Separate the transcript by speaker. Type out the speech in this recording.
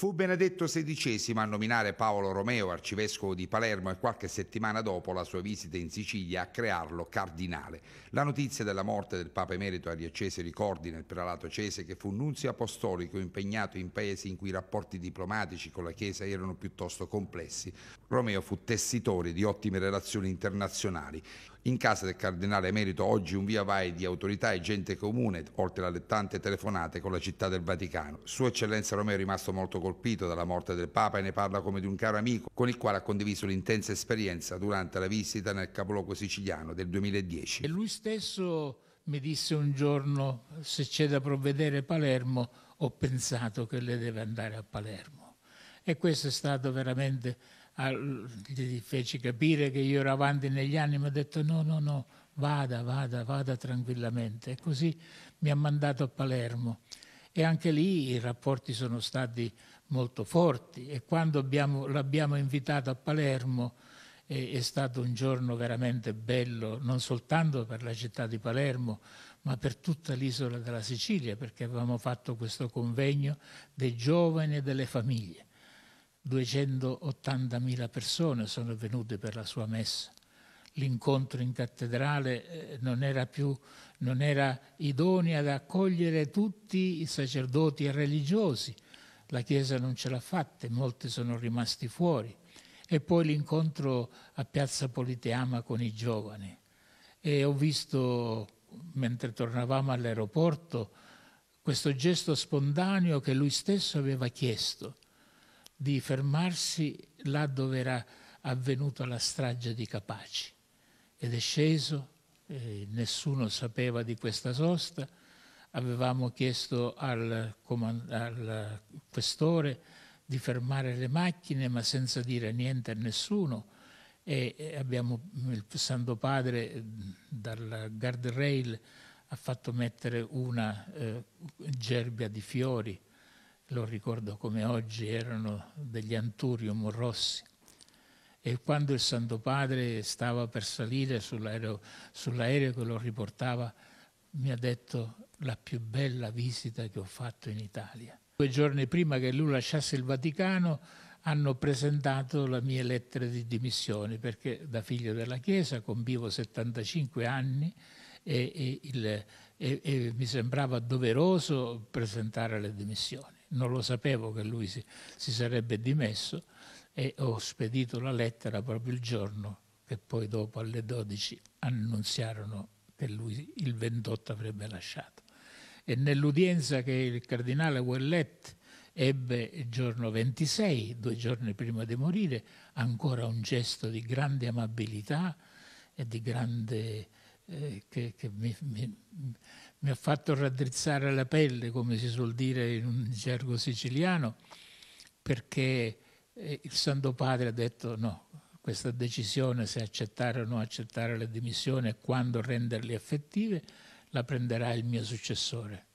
Speaker 1: Fu Benedetto XVI a nominare Paolo Romeo arcivescovo di Palermo e qualche settimana dopo la sua visita in Sicilia a crearlo cardinale. La notizia della morte del Papa Emerito Ariaccese ricordi nel prelato cese che fu nunzio apostolico impegnato in paesi in cui i rapporti diplomatici con la Chiesa erano piuttosto complessi. Romeo fu tessitore di ottime relazioni internazionali. In casa del cardinale emerito oggi un via vai di autorità e gente comune, oltre alle tante telefonate con la città del Vaticano. Sua Eccellenza Romeo è rimasto molto colpito colpito dalla morte del Papa e ne parla come di un caro amico con il quale ha condiviso l'intensa esperienza durante la visita nel capoluogo siciliano del 2010. E lui stesso
Speaker 2: mi disse un giorno se c'è da provvedere Palermo ho pensato che lei deve andare a Palermo e questo è stato veramente gli feci capire che io ero avanti negli anni mi ha detto no no no vada vada vada tranquillamente e così mi ha mandato a Palermo e anche lì i rapporti sono stati molto forti e quando l'abbiamo invitato a Palermo è, è stato un giorno veramente bello, non soltanto per la città di Palermo, ma per tutta l'isola della Sicilia, perché avevamo fatto questo convegno dei giovani e delle famiglie. 280.000 persone sono venute per la sua messa l'incontro in cattedrale eh, non era più non era idonea ad accogliere tutti i sacerdoti e religiosi. La Chiesa non ce l'ha fatta, molti sono rimasti fuori. E poi l'incontro a Piazza Politeama con i giovani. E ho visto, mentre tornavamo all'aeroporto, questo gesto spontaneo che lui stesso aveva chiesto, di fermarsi là dove era avvenuta la strage di Capaci ed è sceso, nessuno sapeva di questa sosta, avevamo chiesto al, al questore di fermare le macchine ma senza dire niente a nessuno e abbiamo, il Santo Padre dal guardrail ha fatto mettere una eh, gerbia di fiori, lo ricordo come oggi, erano degli anturium rossi e quando il Santo Padre stava per salire sull'aereo, sull'aereo che lo riportava, mi ha detto la più bella visita che ho fatto in Italia. Due giorni prima che lui lasciasse il Vaticano hanno presentato la mia lettera di dimissione perché da figlio della Chiesa convivo 75 anni e, e, il, e, e, mi sembrava doveroso presentare le dimissioni. Non lo sapevo che lui si, si sarebbe dimesso e ho spedito la lettera proprio il giorno che poi dopo alle 12 annunziarono che lui il 28 avrebbe lasciato. E nell'udienza che il cardinale Ouellet ebbe il giorno 26, due giorni prima di morire, ancora un gesto di grande amabilità e di grande... Eh, che, che mi, mi, mi ha fatto raddrizzare la pelle, come si suol dire in un gergo siciliano, perché e il Santo Padre ha detto no, questa decisione se accettare o non accettare le dimissioni e quando renderle effettive la prenderà il mio successore.